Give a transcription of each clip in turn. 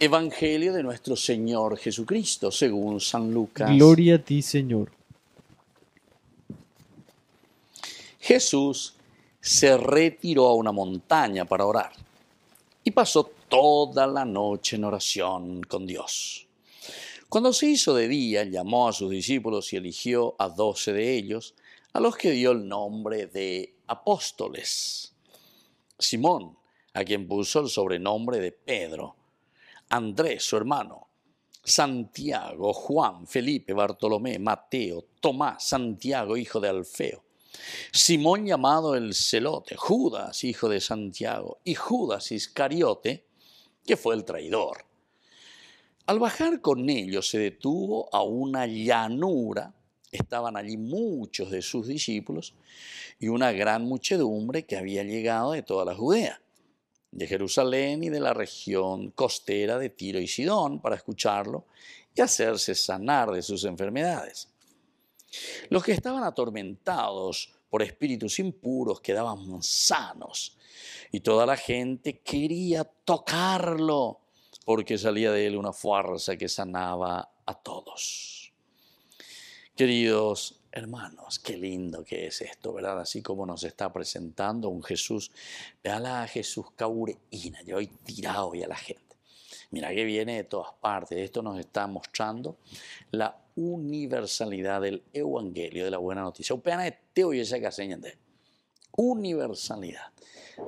Evangelio de nuestro Señor Jesucristo, según San Lucas. Gloria a ti, Señor. Jesús se retiró a una montaña para orar y pasó toda la noche en oración con Dios. Cuando se hizo de día, llamó a sus discípulos y eligió a doce de ellos, a los que dio el nombre de apóstoles. Simón, a quien puso el sobrenombre de Pedro Andrés, su hermano, Santiago, Juan, Felipe, Bartolomé, Mateo, Tomás, Santiago, hijo de Alfeo, Simón llamado el Celote, Judas, hijo de Santiago, y Judas Iscariote, que fue el traidor. Al bajar con ellos se detuvo a una llanura, estaban allí muchos de sus discípulos y una gran muchedumbre que había llegado de toda la Judea de Jerusalén y de la región costera de Tiro y Sidón para escucharlo y hacerse sanar de sus enfermedades. Los que estaban atormentados por espíritus impuros quedaban sanos y toda la gente quería tocarlo porque salía de él una fuerza que sanaba a todos. Queridos Hermanos, qué lindo que es esto, ¿verdad? Así como nos está presentando un Jesús, vea la Jesús caureína, yo hoy tirado y a la gente. Mira que viene de todas partes. Esto nos está mostrando la universalidad del Evangelio, de la buena noticia. Upeana de Universalidad.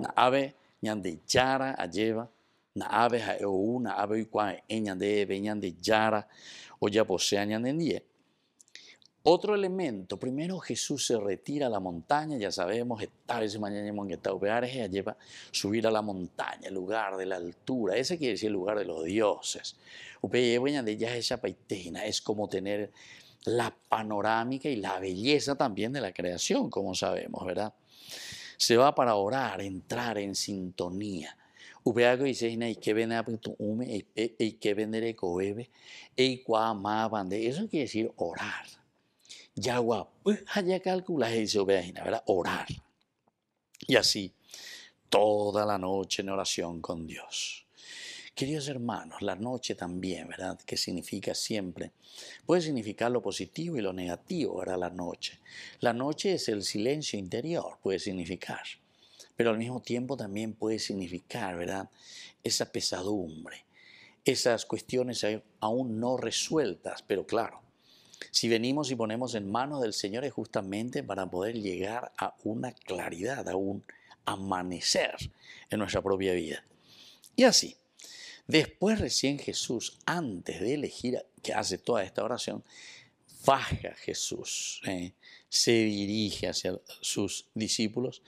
Na ave ñande yara lleva, na ave o na ave y e, ñande ve ñande yara, o ya posea ñande otro elemento, primero Jesús se retira a la montaña, ya sabemos, esta vez mañana en a lleva subir a la montaña, el lugar de la altura, ese quiere decir lugar de los dioses. Es como tener la panorámica y la belleza también de la creación, como sabemos, ¿verdad? Se va para orar, entrar en sintonía. que que venderé Eso quiere decir orar agua pues haya ¿verdad? Orar. Y así, toda la noche en oración con Dios. Queridos hermanos, la noche también, ¿verdad? ¿Qué significa siempre, puede significar lo positivo y lo negativo, ¿verdad? La noche. La noche es el silencio interior, puede significar, pero al mismo tiempo también puede significar, ¿verdad? Esa pesadumbre, esas cuestiones aún no resueltas, pero claro, si venimos y ponemos en manos del Señor es justamente para poder llegar a una claridad, a un amanecer en nuestra propia vida. Y así, después recién Jesús, antes de elegir, que hace toda esta oración, baja Jesús, eh, se dirige hacia sus discípulos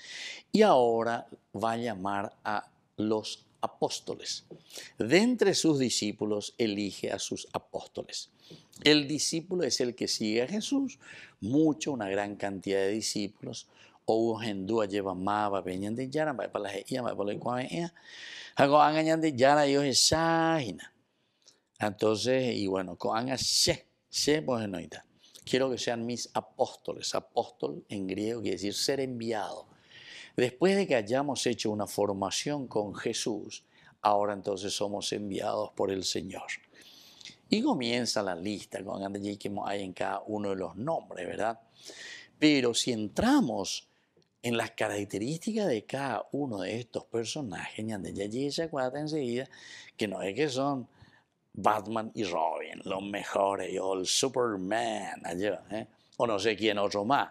y ahora va a llamar a los apóstoles. De entre sus discípulos elige a sus apóstoles. El discípulo es el que sigue a Jesús. Mucho, una gran cantidad de discípulos. lleva Entonces, y bueno, pues, Quiero que sean mis apóstoles. Apóstol en griego quiere decir ser enviado Después de que hayamos hecho una formación con Jesús, ahora entonces somos enviados por el Señor. Y comienza la lista con allí que hay en cada uno de los nombres, ¿verdad? Pero si entramos en las características de cada uno de estos personajes, allí se acuerda enseguida que no es que son Batman y Robin, los mejores, o el Superman, ¿eh? o no sé quién otro más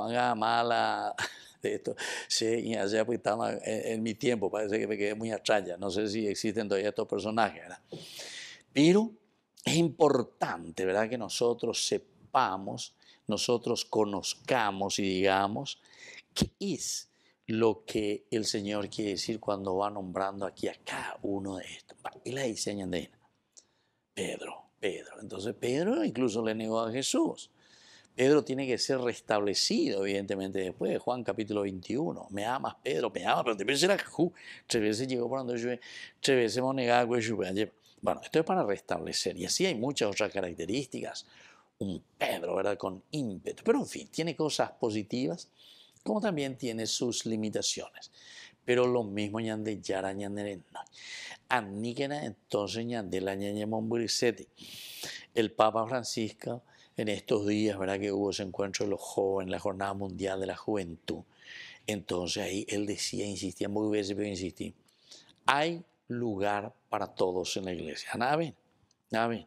haga mala, de esto. Sí, allá pues estaba en, mi tiempo, parece que me quedé muy atrás, no sé si existen todavía estos personajes, ¿verdad? Pero es importante, ¿verdad?, que nosotros sepamos, nosotros conozcamos y digamos qué es lo que el Señor quiere decir cuando va nombrando aquí a cada uno de estos. Y la diseñan de Pedro, Pedro. Entonces Pedro incluso le negó a Jesús. Pedro tiene que ser restablecido, evidentemente, después de Juan capítulo 21. Me amas, Pedro, me amas, pero te era, tres veces llegó por donde yo, tres veces hemos negado Bueno, esto es para restablecer. Y así hay muchas otras características. Un Pedro, ¿verdad? Con ímpetu. Pero en fin, tiene cosas positivas, como también tiene sus limitaciones. Pero lo mismo ñande yara Aníquena entonces ñande la El Papa Francisco en estos días, ¿verdad? Que hubo ese encuentro de los jóvenes, la Jornada Mundial de la Juventud. Entonces ahí él decía, insistía, muy veces, pero insistí, hay lugar para todos en la iglesia. Ah, nada bien, nada bien.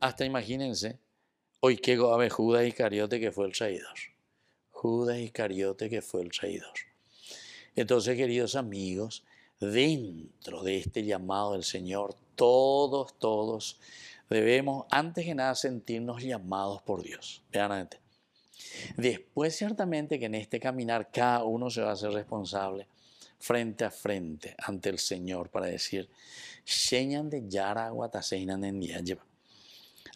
Hasta imagínense, hoy que ver Judas Iscariote que fue el traidor. Judas Iscariote que fue el traidor. Entonces, queridos amigos, dentro de este llamado del Señor, todos, todos debemos antes que nada sentirnos llamados por Dios. Después ciertamente que en este caminar cada uno se va a ser responsable frente a frente ante el Señor para decir, de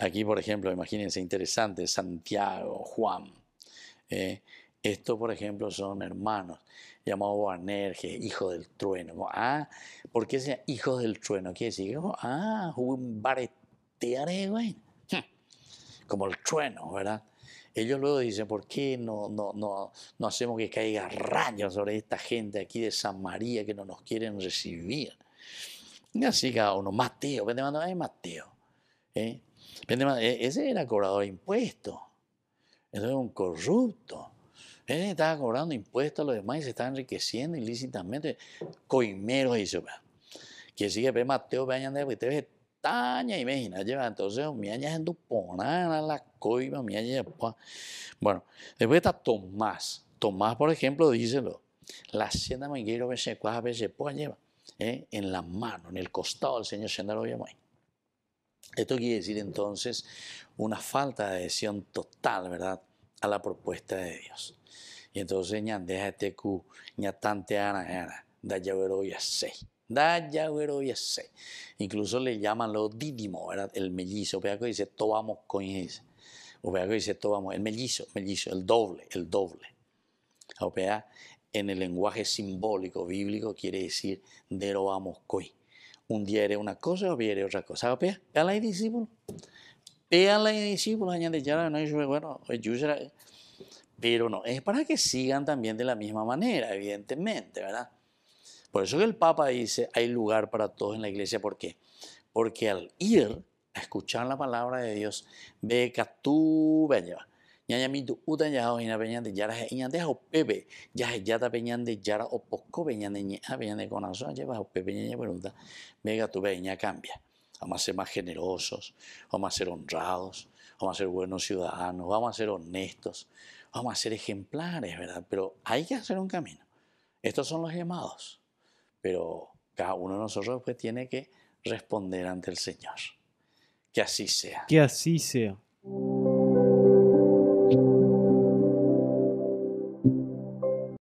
Aquí, por ejemplo, imagínense, interesante, Santiago, Juan. ¿eh? estos, por ejemplo, son hermanos, llamados Boanerges, hijo del trueno. Ah, ¿por qué sea hijos del trueno? Quiere decir, ah, un baret Hmm. Como el trueno, ¿verdad? Ellos luego dicen, ¿por qué no, no, no, no hacemos que caiga rayos sobre esta gente aquí de San María que no nos quieren recibir? Y así cada uno, Mateo, vente, mano, ay, eh, Mateo. Eh, ¿eh? ese era cobrador de impuestos. Entonces era un corrupto. Él eh, estaba cobrando impuestos a los demás y se estaba enriqueciendo ilícitamente. Coimero dice, que sigue, ve Mateo, ve a te ves montaña, lleva entonces en Duponana, La Coiba, Bueno, después está Tomás. Tomás, por ejemplo, díselo. La senda manguero, veces cuaja, veces lleva. ¿eh? En la mano, en el costado del Señor, senda lo llama Esto quiere decir entonces una falta de adhesión total, ¿verdad? A la propuesta de Dios. Y entonces ñandeja tecu, este ñatante ana, ana, da llavero y seis. Incluso le llaman lo didimo, ¿verdad? el mellizo. que dice, tomamos o que dice, tomamos el mellizo, mellizo, el doble, el doble. Opea en el lenguaje simbólico bíblico quiere decir derobamos coi. Un día eres una cosa, otro día era otra cosa. Opea, a la discípulo. Pea la discípulo, añade ya, no es bueno, pero no, es para que sigan también de la misma manera, evidentemente, ¿verdad? Por eso que el Papa dice, hay lugar para todos en la iglesia. ¿Por qué? Porque al ir a escuchar la palabra de Dios, ve que tú, ya o poco tu veña cambia vamos a ser más generosos vamos a ser honrados vamos a ser buenos ciudadanos vamos a ser honestos vamos a ser ejemplares verdad pero hay que hacer un camino estos son los llamados pero cada uno de nosotros pues, tiene que responder ante el Señor. Que así sea. Que así sea.